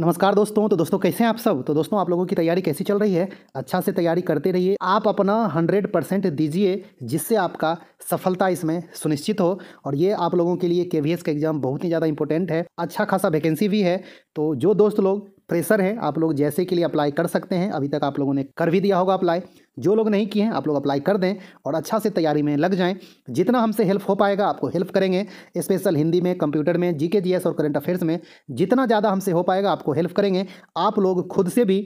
नमस्कार दोस्तों तो दोस्तों कैसे हैं आप सब तो दोस्तों आप लोगों की तैयारी कैसी चल रही है अच्छा से तैयारी करते रहिए आप अपना हंड्रेड परसेंट दीजिए जिससे आपका सफलता इसमें सुनिश्चित हो और ये आप लोगों के लिए के का एग्ज़ाम बहुत ही ज़्यादा इंपॉर्टेंट है अच्छा खासा वैकेंसी भी है तो जो दोस्त लोग प्रेशर है आप लोग जैसे के लिए अप्लाई कर सकते हैं अभी तक आप लोगों ने कर भी दिया होगा अप्लाई जो लोग नहीं किए हैं आप लोग अप्लाई कर दें और अच्छा से तैयारी में लग जाएं जितना हमसे हेल्प हो पाएगा आपको हेल्प करेंगे स्पेशल हिंदी में कंप्यूटर में जीके जीएस और करंट अफेयर्स में जितना ज़्यादा हमसे हो पाएगा आपको हेल्प करेंगे आप लोग खुद से भी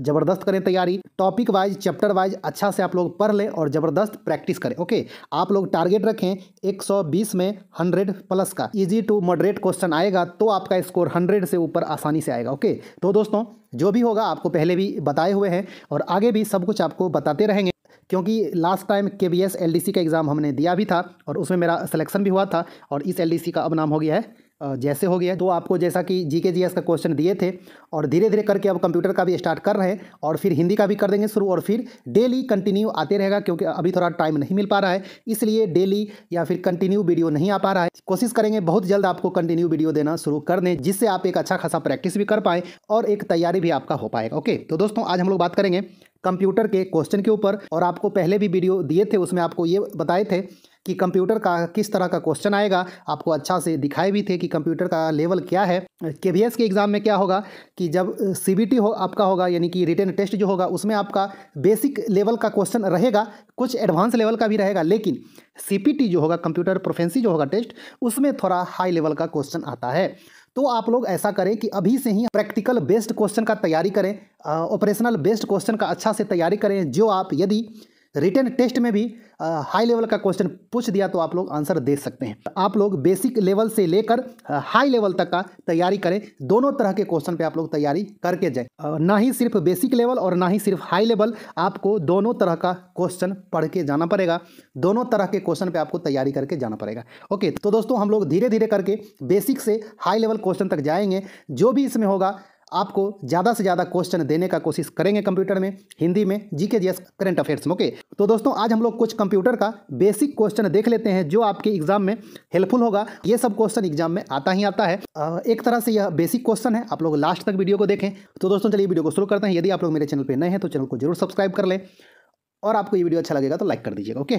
ज़बरदस्त करें तैयारी टॉपिक वाइज चैप्टर वाइज अच्छा से आप लोग पढ़ लें और ज़बरदस्त प्रैक्टिस करें ओके आप लोग टारगेट रखें 120 में 100 प्लस का इजी टू मॉडरेट क्वेश्चन आएगा तो आपका स्कोर 100 से ऊपर आसानी से आएगा ओके तो दोस्तों जो भी होगा आपको पहले भी बताए हुए हैं और आगे भी सब कुछ आपको बताते रहेंगे क्योंकि लास्ट टाइम के B S L D C का एग्ज़ाम हमने दिया भी था और उसमें मेरा सिलेक्शन भी हुआ था और इस एल डी सी का अब नाम हो गया है जैसे हो गया तो आपको जैसा कि जी के जी एस का क्वेश्चन दिए थे और धीरे धीरे करके अब कंप्यूटर का भी स्टार्ट कर रहे हैं और फिर हिंदी का भी कर देंगे शुरू और फिर डेली कंटिन्यू आते रहेगा क्योंकि अभी थोड़ा टाइम नहीं मिल पा रहा है इसलिए डेली या फिर कंटिन्यू वीडियो नहीं आ पा रहा है कोशिश करेंगे बहुत जल्द आपको कंटिन्यू वीडियो देना शुरू कर दें जिससे आप एक अच्छा खासा प्रैक्टिस भी कर पाएँ और एक तैयारी भी आपका हो पाएगा ओके तो दोस्तों आज हम लोग बात करेंगे कंप्यूटर के क्वेश्चन के ऊपर और आपको पहले भी वीडियो दिए थे उसमें आपको ये बताए थे कि कंप्यूटर का किस तरह का क्वेश्चन आएगा आपको अच्छा से दिखाए भी थे कि कंप्यूटर का लेवल क्या है के एस के एग्ज़ाम में क्या होगा कि जब सी हो आपका होगा यानी कि रिटर्न टेस्ट जो होगा उसमें आपका बेसिक लेवल का क्वेश्चन रहेगा कुछ एडवांस लेवल का भी रहेगा लेकिन सी जो होगा कंप्यूटर प्रोफेंसी जो होगा टेस्ट उसमें थोड़ा हाई लेवल का क्वेश्चन आता है तो आप लोग ऐसा करें कि अभी से ही प्रैक्टिकल बेस्ड क्वेश्चन का तैयारी करें ऑपरेशनल बेस्ड क्वेश्चन का अच्छा से तैयारी करें जो आप यदि रिटर्न टेस्ट में भी हाई लेवल का क्वेश्चन पूछ दिया तो आप लोग आंसर दे सकते हैं तो आप लोग बेसिक लेवल से लेकर हाई लेवल तक का तैयारी करें दोनों तरह के क्वेश्चन पे आप लोग तैयारी करके जाएं ना ही सिर्फ बेसिक लेवल और ना ही सिर्फ हाई लेवल आपको दोनों तरह का क्वेश्चन पढ़ के जाना पड़ेगा दोनों तरह के क्वेश्चन पर आपको तैयारी करके जाना पड़ेगा ओके तो दोस्तों हम लोग धीरे धीरे करके बेसिक से हाई लेवल क्वेश्चन तक जाएंगे जो भी इसमें होगा आपको ज़्यादा से ज़्यादा क्वेश्चन देने का कोशिश करेंगे कंप्यूटर में हिंदी में जी के जी अफेयर्स में ओके तो दोस्तों आज हम लोग कुछ कंप्यूटर का बेसिक क्वेश्चन देख लेते हैं जो आपके एग्जाम में हेल्पफुल होगा ये सब क्वेश्चन एग्जाम में आता ही आता है एक तरह से यह बेसिक क्वेश्चन है आप लोग लास्ट तक वीडियो को देखें तो दोस्तों चलिए वीडियो को शुरू करते हैं यदि आप लोग मेरे चैनल पर नए हैं तो चैनल को जरूर सब्सक्राइब कर लें और आपको ये वीडियो अच्छा लगेगा तो लाइक कर दीजिएगा ओके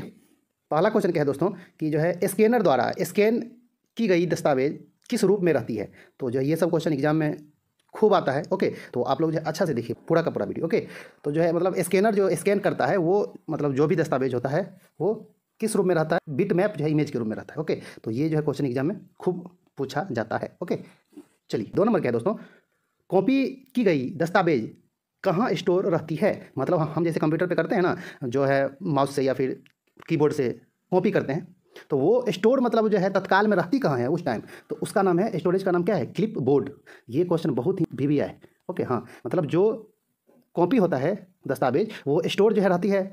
पहला क्वेश्चन क्या है दोस्तों कि जो है स्कैनर द्वारा स्कैन की गई दस्तावेज किस रूप में रहती है तो जो ये सब क्वेश्चन एग्जाम में खूब आता है ओके तो आप लोग जो है अच्छा से देखिए पूरा का पूरा वीडियो ओके तो जो है मतलब स्कैनर जो स्कैन करता है वो मतलब जो भी दस्तावेज होता है वो किस रूप में रहता है बिट मैप जो है इमेज के रूप में रहता है ओके तो ये जो है क्वेश्चन एग्जाम में खूब पूछा जाता है ओके चलिए दो नंबर क्या है दोस्तों कॉपी की गई दस्तावेज कहाँ स्टोर रहती है मतलब हम जैसे कंप्यूटर पर करते हैं ना जो है माउस से या फिर कीबोर्ड से कॉपी करते हैं तो वो स्टोर मतलब जो है तत्काल में रहती कहाँ है उस टाइम तो उसका नाम है स्टोरेज का नाम क्या है क्लिप बोर्ड ये क्वेश्चन बहुत ही भी, भी है ओके हाँ मतलब जो कॉपी होता है दस्तावेज वो स्टोर जो है रहती है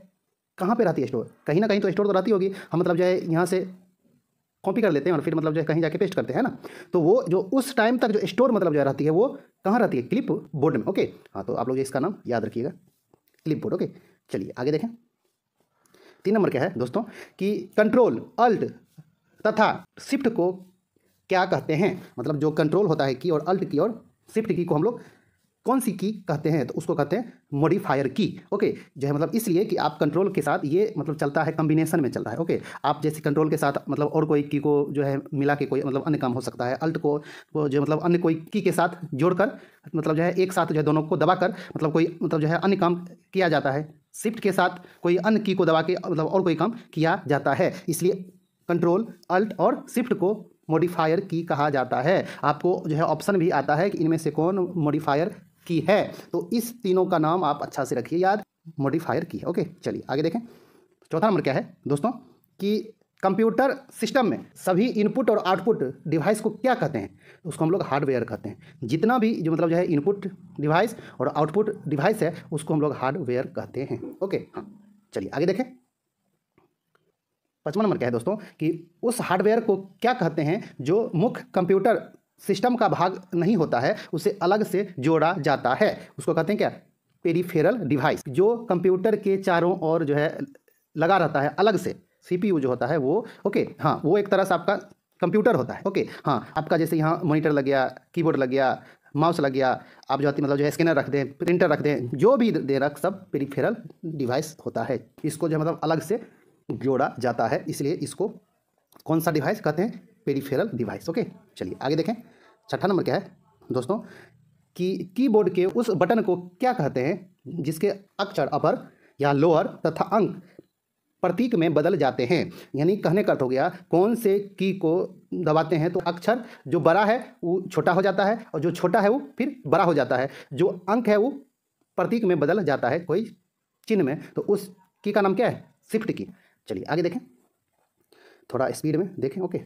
कहाँ पे रहती है स्टोर कहीं ना कहीं तो स्टोर तो रहती होगी हम मतलब जो है यहाँ से कॉपी कर लेते हैं और फिर मतलब जो है कहीं जाके पेस्ट करते हैं ना तो वो जो उस टाइम तक जो स्टोर मतलब जो है रहती है वो कहाँ रहती है क्लिप बोर्ड में ओके हाँ तो आप लोग इसका नाम याद रखिएगा क्लिप बोर्ड ओके चलिए आगे देखें तीन नंबर क्या है दोस्तों कि कंट्रोल अल्ट तथा शिफ्ट को क्या कहते हैं मतलब जो कंट्रोल होता है की और अल्ट की और शिफ्ट की को हम लोग कौन सी की कहते हैं तो उसको कहते हैं मॉडिफायर की ओके जो है मतलब इसलिए कि आप कंट्रोल के साथ ये मतलब चलता है कम्बिनेशन में चल रहा है ओके आप जैसे कंट्रोल के साथ मतलब और कोई की को जो है मिला के कोई मतलब अन्य काम हो सकता है अल्ट को वो जो मतलब अन्य कोई की के साथ जोड़कर मतलब जो है एक साथ जो है दोनों को दबाकर मतलब कोई मतलब जो है अन्य काम किया जाता है शिफ्ट के साथ कोई अन्य की को दबा के मतलब और कोई काम किया जाता है इसलिए कंट्रोल अल्ट और शिफ्ट को मॉडिफायर की कहा जाता है आपको जो है ऑप्शन भी आता है कि इनमें से कौन मॉडिफायर की है तो इस तीनों का नाम आप अच्छा से रखिए याद मॉडिफायर की है ओके चलिए आगे देखें चौथा नंबर क्या है दोस्तों कि कंप्यूटर सिस्टम में सभी इनपुट और आउटपुट डिवाइस को क्या कहते हैं तो उसको हम लोग हार्डवेयर कहते हैं जितना भी जो मतलब जो है इनपुट डिवाइस और आउटपुट डिवाइस है उसको हम लोग हार्डवेयर कहते हैं ओके हाँ चलिए आगे देखें पचपन नंबर क्या है दोस्तों कि उस हार्डवेयर को क्या कहते हैं जो मुख्य कंप्यूटर सिस्टम का भाग नहीं होता है उसे अलग से जोड़ा जाता है उसको कहते हैं क्या पेरीफेरल डिवाइस जो कंप्यूटर के चारों ओर जो है लगा रहता है अलग से सीपीयू जो होता है वो ओके हाँ वो एक तरह से आपका कंप्यूटर होता है ओके हाँ आपका जैसे यहाँ मॉनिटर लग गया कीबोर्ड लग गया माउस लग गया आप जो आती मतलब जो है स्कैनर रख दें प्रिंटर रख दें जो भी दे रख सब पेरिफेरल डिवाइस होता है इसको जो मतलब अलग से जोड़ा जाता है इसलिए इसको कौन सा डिवाइस कहते हैं पेरिफेरल डिवाइस ओके चलिए आगे देखें छठा नंबर क्या है दोस्तों कि कीबोर्ड के उस बटन को क्या कहते हैं जिसके अक्षर अपर या लोअर तथा अंक प्रतीक में बदल जाते हैं यानी कहने का अर्थ हो गया कौन से की को दबाते हैं तो अक्षर जो बड़ा है वो छोटा हो जाता है और जो छोटा है वो फिर बड़ा हो जाता है जो अंक है वो प्रतीक में बदल जाता है कोई चिन्ह में तो उस की का नाम क्या है शिफ्ट की चलिए आगे देखें थोड़ा स्पीड में देखें ओके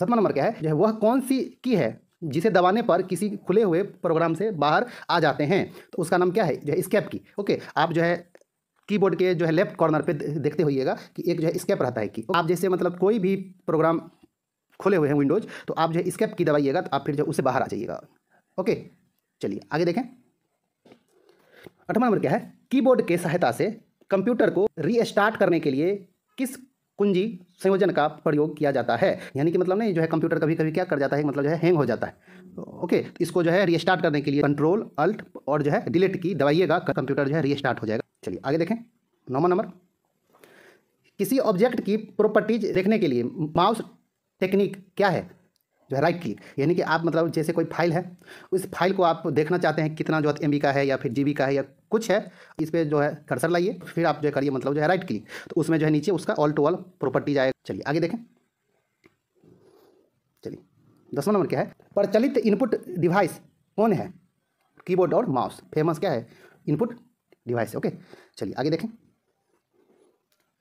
सतवा नंबर क्या है जो है वह कौन सी की है जिसे दबाने पर किसी खुले हुए प्रोग्राम से बाहर आ जाते हैं तो उसका नाम क्या है जो है स्केप की ओके आप जो है कीबोर्ड के जो है लेफ्ट कॉर्नर पे देखते होइएगा कि एक जो है स्केप रहता है कि आप जैसे मतलब कोई भी प्रोग्राम खोले हुए हैं विंडोज तो आप जो है स्केप की दबाइएगा तो आप फिर जो उससे बाहर आ जाइएगा ओके चलिए आगे देखें अठवा नंबर क्या है कीबोर्ड के सहायता से कंप्यूटर को रीस्टार्ट करने के लिए किस कुंजी संयोजन का प्रयोग किया जाता है यानी कि मतलब नहीं जो है कंप्यूटर कभी कभी क्या कर जाता है मतलब जो है हैंग हो जाता है ओके इसको जो है रीस्टार्ट करने के लिए कंट्रोल अल्ट और जो है डिलीट की दबाइएगा कंप्यूटर जो है रीस्टार्ट हो जाएगा चलिए आगे देखें नौवा नंबर किसी ऑब्जेक्ट की प्रॉपर्टीज देखने के लिए माउस टेक्निक क्या है जो है राइट क्लिक यानी कि आप मतलब जैसे कोई फाइल है उस फाइल को आप देखना चाहते हैं कितना जो है एम का है या फिर जी का है या कुछ है इस पर जो है कर्सर लाइए फिर आप जो करिए मतलब जो है राइट क्लिक तो उसमें जो है नीचे उसका ऑल टू ऑल प्रॉपर्टीज आएगा चलिए आगे देखें चलिए दसवा नंबर क्या है प्रचलित इनपुट डिवाइस कौन है कीबोर्ड और माउस फेमस क्या है इनपुट डिवाइस है ओके चलिए आगे देखें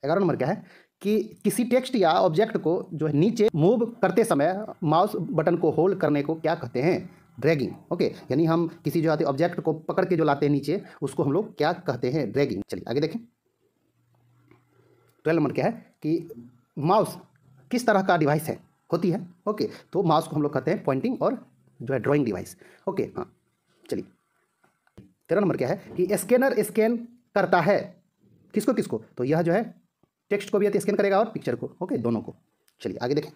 ग्यारह नंबर क्या है कि किसी टेक्स्ट या ऑब्जेक्ट को जो है नीचे मूव करते समय माउस बटन को होल्ड करने को क्या कहते हैं ड्रैगिंग ओके यानी हम किसी जो आते ऑब्जेक्ट को पकड़ के जो लाते हैं नीचे उसको हम लोग क्या कहते हैं ड्रैगिंग चलिए आगे देखें ट्वेल्व नंबर क्या है कि माउस किस तरह का डिवाइस है होती है ओके तो माउस को हम लोग कहते हैं पॉइंटिंग और जो है ड्रॉइंग डिवाइस ओके हाँ चलिए तेरह नंबर क्या है कि स्कैनर स्कैन करता है किसको किसको तो यह जो है टेक्स्ट को भी स्कैन करेगा और पिक्चर को ओके दोनों को चलिए आगे देखें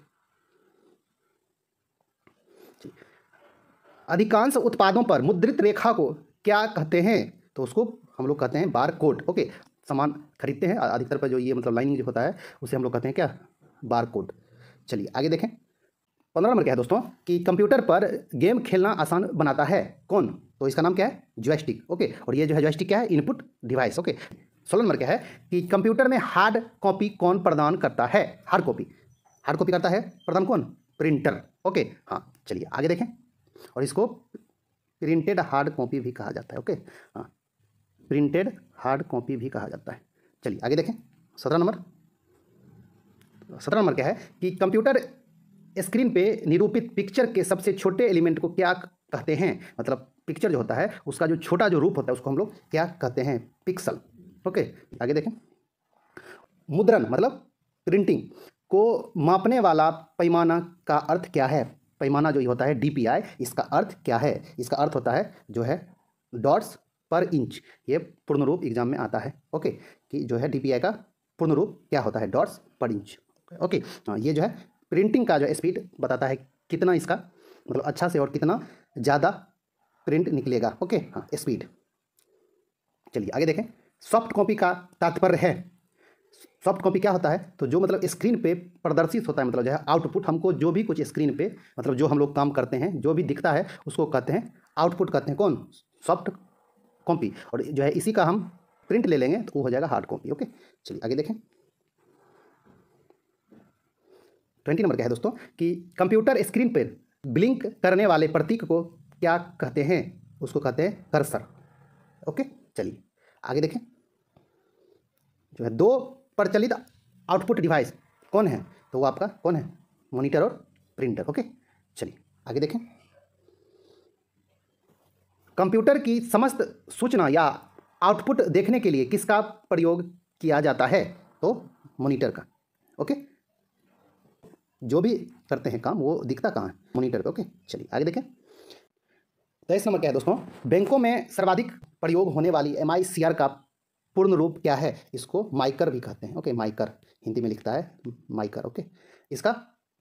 अधिकांश उत्पादों पर मुद्रित रेखा को क्या कहते हैं तो उसको हम लोग कहते हैं बार कोड ओके सामान खरीदते हैं अधिकतर पर जो ये मतलब लाइनिंग जो होता है उसे हम लोग कहते हैं क्या बार कोड चलिए आगे देखें पंद्रह नंबर क्या है दोस्तों कि कंप्यूटर पर गेम खेलना आसान बनाता है कौन तो इसका नाम क्या है जॉयस्टिक ओके और ये जो है जॉयस्टिक क्या है इनपुट डिवाइस ओके सोलह नंबर क्या है कि कंप्यूटर में हार्ड कॉपी कौन प्रदान करता है हार्ड कॉपी हार्ड कॉपी करता है प्रदान कौन प्रिंटर ओके हाँ चलिए आगे देखें और इसको प्रिंटेड हार्ड कॉपी भी कहा जाता है ओके हाँ प्रिंटेड हार्ड कॉपी भी कहा जाता है चलिए आगे देखें सत्रह नंबर सत्रह नंबर क्या है कि कंप्यूटर स्क्रीन पे निरूपित पिक्चर के सबसे छोटे एलिमेंट को क्या कहते हैं मतलब पिक्चर जो होता है उसका जो छोटा जो रूप होता है उसको हम लोग क्या कहते हैं पिक्सल ओके आगे देखें मुद्रण मतलब प्रिंटिंग को मापने वाला पैमाना का अर्थ क्या है पैमाना जो होता है डी इसका अर्थ क्या है इसका अर्थ होता है जो है डॉट्स पर इंच ये पूर्ण रूप एग्जाम में आता है ओके कि जो है डी का पूर्ण रूप क्या होता है डॉट्स पर इंच ओके ये जो है प्रिंटिंग का जो स्पीड बताता है कितना इसका मतलब अच्छा से और कितना ज़्यादा प्रिंट निकलेगा ओके हाँ स्पीड चलिए आगे देखें सॉफ्ट कॉपी का तात्पर्य है सॉफ्ट कॉपी क्या होता है तो जो मतलब स्क्रीन पे प्रदर्शित होता है मतलब जो है आउटपुट हमको जो भी कुछ स्क्रीन पे मतलब जो हम लोग काम करते हैं जो भी दिखता है उसको कहते हैं आउटपुट कहते हैं कौन सॉफ्ट कॉपी और जो है इसी का हम प्रिंट ले लेंगे तो वो हो जाएगा हार्ड कॉपी ओके चलिए आगे देखें ट्वेंटी नंबर क्या है दोस्तों कि कंप्यूटर स्क्रीन पर ब्लिंक करने वाले प्रतीक को क्या कहते हैं उसको कहते हैं कर्सर ओके चलिए आगे देखें जो है दो प्रचलित आउटपुट डिवाइस कौन है तो वो आपका कौन है मॉनिटर और प्रिंटर ओके चलिए आगे देखें कंप्यूटर की समस्त सूचना या आउटपुट देखने के लिए किसका प्रयोग किया जाता है तो मोनीटर का ओके जो भी करते हैं काम वो दिखता कहाँ है मोनीटर का ओके चलिए आगे देखें तो इस नंबर क्या है दोस्तों बैंकों में सर्वाधिक प्रयोग होने वाली एम का पूर्ण रूप क्या है इसको माइकर भी कहते हैं ओके माइकर हिंदी में लिखता है माइकर ओके इसका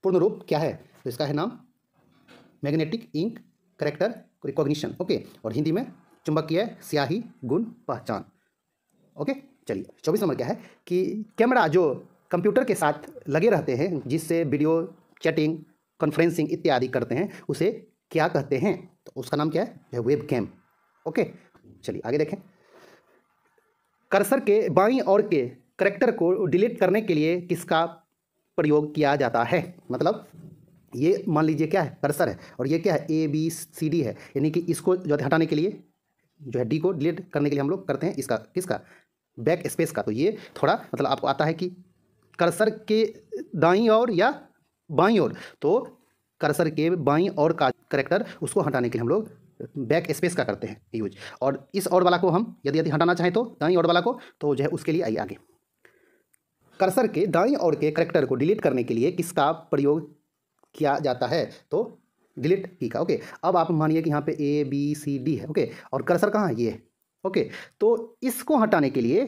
पूर्ण रूप क्या है तो इसका है नाम magnetic ink character recognition okay और हिंदी में चुंबकीय स्याही गुण पहचान ओके चलिए चौबीस नंबर क्या है कि कैमरा जो कंप्यूटर के साथ लगे रहते हैं जिससे वीडियो चैटिंग कॉन्फ्रेंसिंग इत्यादि करते हैं उसे क्या कहते हैं तो उसका नाम क्या है वेब कैम ओके चलिए आगे देखें कर्सर के बाई और के करेक्टर को डिलीट करने के लिए किसका प्रयोग किया जाता है मतलब ये मान लीजिए क्या है कर्सर है और ये क्या है ए बी सी डी है यानी कि इसको जो है हटाने के लिए जो है डी को डिलीट करने के लिए हम लोग करते हैं इसका किसका बैक स्पेस का तो ये थोड़ा मतलब आपको आता है कि कर्सर के दाई और या बाई और तो कर्सर के बाई और का करेक्टर उसको हटाने के लिए हम लोग बैक स्पेस का करते हैं यूज और इस और वाला को हम यदि यदि हटाना चाहें तो दाई और वाला को तो जो है उसके लिए आइए आगे कर्सर के दाई और के करेक्टर को डिलीट करने के लिए किसका प्रयोग किया जाता है तो डिलीट की का ओके अब आप मानिए कि यहाँ पे ए बी सी डी है ओके और कर्सर कहाँ है ये है ओके तो इसको हटाने के लिए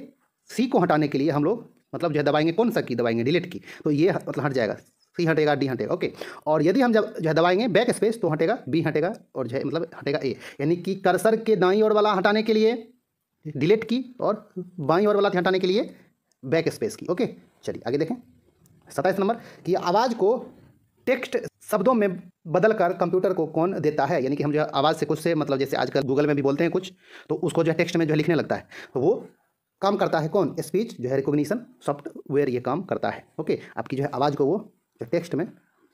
सी को हटाने के लिए हम लोग मतलब जो है दबाएंगे कौन सा की दबाएंगे डिलीट की तो ये मतलब हट जाएगा सी हटेगा डी हटेगा ओके और यदि हम जब जो है दबाएंगे बैक स्पेस तो हटेगा बी हटेगा और जो है मतलब हटेगा ए यानी कि कर्सर के दाई और वाला हटाने के लिए डिलीट की और बाई और वाला हटाने के लिए बैक स्पेस की ओके चलिए आगे देखें सत्ताईस नंबर कि आवाज़ को टेक्स्ट शब्दों में बदल कर कंप्यूटर को कौन देता है यानी कि हम जो आवाज़ से कुछ से मतलब जैसे आजकल गूगल में भी बोलते हैं कुछ तो उसको जो है टेक्स्ट में जो है लिखने लगता है तो वो काम करता है कौन स्पीच जो है रिकॉग्निशन सॉफ्टवेयर ये काम करता है ओके आपकी जो है आवाज़ को वो या टेक्स्ट में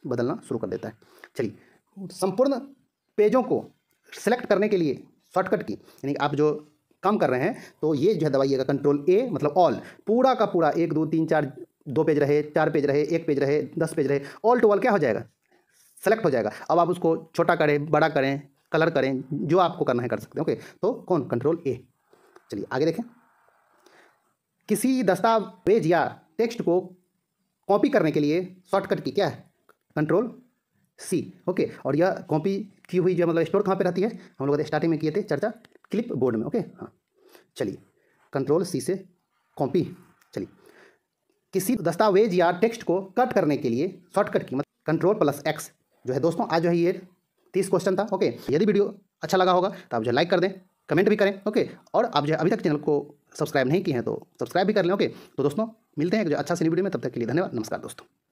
बदलना शुरू कर देता है चलिए संपूर्ण पेजों को सेलेक्ट करने के लिए शॉर्टकट की यानी आप जो काम कर रहे हैं तो ये जो है दबाइएगा कंट्रोल ए मतलब ऑल पूरा का पूरा एक दो तीन चार दो पेज रहे चार पेज रहे एक पेज रहे दस पेज रहे ऑल टू ऑल क्या हो जाएगा सेलेक्ट हो जाएगा अब आप उसको छोटा करें बड़ा करें कलर करें जो आपको करना है कर सकते हैं ओके तो कौन कंट्रोल ए चलिए आगे देखें किसी दस्तावेज या टेक्स्ट को कॉपी करने के लिए शॉर्टकट की क्या है कंट्रोल सी ओके और यह कॉपी की हुई जो मतलब स्टोर कहाँ पे रहती है हम लोग स्टार्टिंग में किए थे चर्चा क्लिप बोर्ड में ओके हाँ चलिए कंट्रोल सी से कॉपी चलिए किसी दस्तावेज या टेक्स्ट को कट करने के लिए शॉर्टकट की मतलब कंट्रोल प्लस एक्स जो है दोस्तों आज जो है ये तीस क्वेश्चन था ओके यदि वीडियो अच्छा लगा होगा तो आप जो लाइक कर दें कमेंट भी करें ओके और आप जो अभी तक चैनल को सब्सक्राइब नहीं किए हैं तो सब्सक्राइब भी कर लें ओके तो दोस्तों मिलते हैं एक जो अच्छा सी वीडियो में तब तक के लिए धन्यवाद नमस्कार दोस्तों